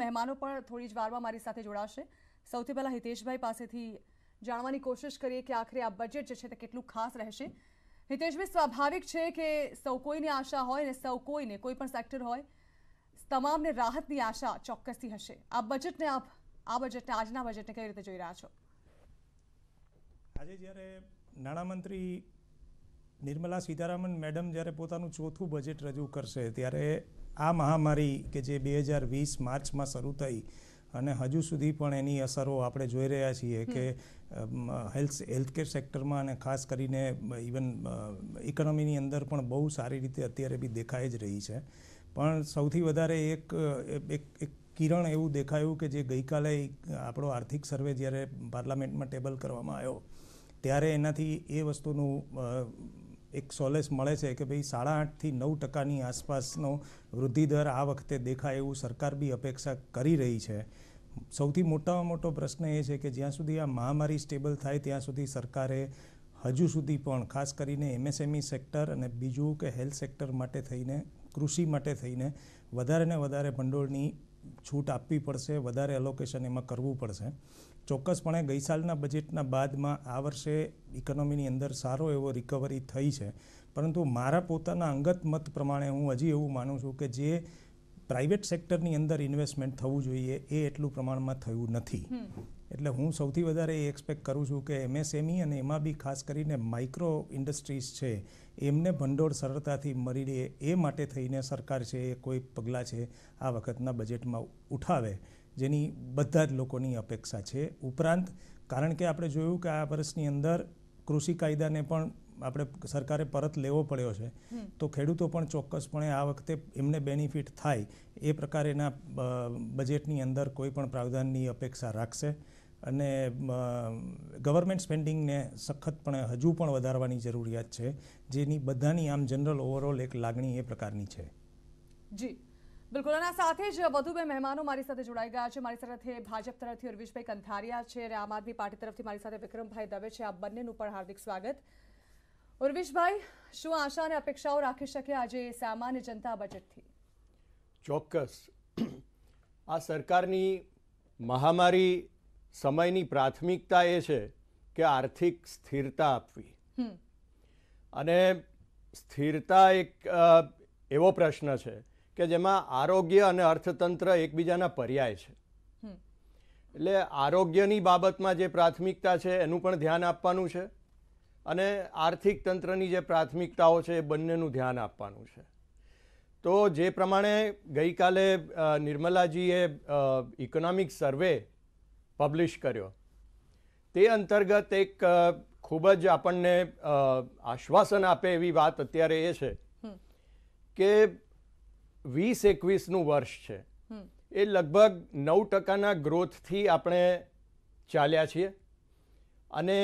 મહેમાનો પણ થોડી જ વારમાં મારી સાથે જોડાશે સૌથી પહેલાં હિતેશભાઈ પાસેથી જાણવાની કોશિશ કરીએ કે આખરે આ બજેટ જે છે તે કેટલું ખાસ રહેશે હિતેશભાઈ સ્વાભાવિક છે કે સૌ કોઈની આશા હોય ને સૌ કોઈને કોઈ પણ સેક્ટર હોય તમામને રાહતની આશા ચોક્કસથી હશે આ બજેટને આપ આ બજેટને આજના બજેટને કઈ રીતે જોઈ રહ્યા છો આજે જ્યારે નાણામંત્રી નિર્મલા સીતારામન મેડમ જ્યારે પોતાનું ચોથું બજેટ રજૂ કરશે ત્યારે આ મહામારી કે જે બે હજાર વીસ માર્ચમાં શરૂ થઈ અને હજુ સુધી પણ એની અસરો આપણે જોઈ રહ્યા છીએ કે હેલ્થ હેલ્થકેર સેક્ટરમાં અને ખાસ કરીને ઇવન ઇકોનોમીની અંદર પણ બહુ સારી રીતે અત્યારે બી દેખાઈ જ રહી છે પણ સૌથી વધારે એક એક કિરણ એવું દેખાયું કે જે ગઈકાલે આપણો આર્થિક સર્વે જ્યારે પાર્લામેન્ટમાં ટેબલ કરવામાં આવ્યો ત્યારે એનાથી એ વસ્તુનું એક સોલેસ મળે છે કે ભાઈ સાડા આઠથી નવ ટકાની આસપાસનો વૃદ્ધિ દર આ વખતે દેખાય એવું સરકાર બી અપેક્ષા કરી રહી છે સૌથી મોટામાં મોટો પ્રશ્ન એ છે કે જ્યાં સુધી આ મહામારી સ્ટેબલ થાય ત્યાં સુધી સરકારે હજુ સુધી પણ ખાસ કરીને એમએસએમઈ સેક્ટર અને બીજું કે હેલ્થ સેક્ટર માટે થઈને કૃષિ માટે થઈને વધારે ને વધારે ભંડોળની છૂટ આપવી પડશે વધારે એલોકેશન એમાં કરવું પડશે ચોક્કસપણે ગઈ સાલના બજેટના બાદમાં આ વર્ષે ઇકોનોમીની અંદર સારો એવો રિકવરી થઈ છે પરંતુ મારા પોતાના અંગત મત પ્રમાણે હું હજી એવું માનું છું કે જે પ્રાઇવેટ સેક્ટરની અંદર ઇન્વેસ્ટમેન્ટ થવું જોઈએ એ એટલું પ્રમાણમાં થયું નથી એટલે હું સૌથી વધારે એ એક્સપેક્ટ કરું છું કે એમએસએમઈ e અને એમાં બી ખાસ કરીને માઇક્રો ઇન્ડસ્ટ્રીઝ છે એમને ભંડોળ સરળતાથી મળી રહે એ માટે થઈને સરકાર છે એ કોઈ પગલાં છે આ વખતના બજેટમાં ઉઠાવે જેની બધા જ લોકોની અપેક્ષા છે ઉપરાંત કારણ કે આપણે જોયું કે આ વર્ષની અંદર કૃષિ કાયદાને પણ આપણે સરકારે પરત લેવો પડ્યો છે તો ખેડૂતો પણ ચોક્કસપણે આ વખતે એમને બેનિફિટ થાય એ પ્રકારેના બજેટની અંદર કોઈ પણ પ્રાવધાનની અપેક્ષા રાખશે અને ગવર્મેન્ટ સ્પેન્ડિંગને સખતપણે હજુ પણ વધારવાની જરૂરિયાત છે જેની બધાની આમ જનરલ ઓવરઓલ એક લાગણી એ પ્રકારની છે જી બિલકુલ અને સાથે જ વધુ બે મહેમાનો મારી સાથે જોડાઈ ગયા છે મારી સાથે ભાજપ તરફથી ઉર્વિશભાઈ કંથારિયા છે અને આમ આદમી પાર્ટી તરફથી મારી સાથે વિક્રમભાઈ દવે છે આ બંનેનું પણ હાર્દિક સ્વાગત ઉર્વિશભાઈ શું આશા અને અપેક્ષાઓ રાખી શકે આજે સામાન્ય જનતા બજેટથી ચોક્કસ આ સરકારની મહામારી સમયની પ્રાથમિકતા એ છે કે આર્થિક સ્થિરતા આપવી અને સ્થિરતા એક એવો પ્રશ્ન છે કે જેમાં આરોગ્ય અને અર્થતંત્ર એકબીજાના પર્યાય છે એટલે આરોગ્યની બાબતમાં જે પ્રાથમિકતા છે એનું પણ ધ્યાન આપવાનું છે અને આર્થિક તંત્રની જે પ્રાથમિકતાઓ છે એ બંનેનું ધ્યાન આપવાનું છે તો જે પ્રમાણે ગઈકાલે નિર્મલાજીએ ઇકોનોમિક સર્વે પબ્લિશ કર્યો તે અંતર્ગત એક ખૂબ જ આપણને આશ્વાસન આપે એવી વાત અત્યારે એ છે કે વીસ એકવીસનું વર્ષ છે એ લગભગ નવ ટકાના ગ્રોથથી આપણે ચાલ્યા છીએ અને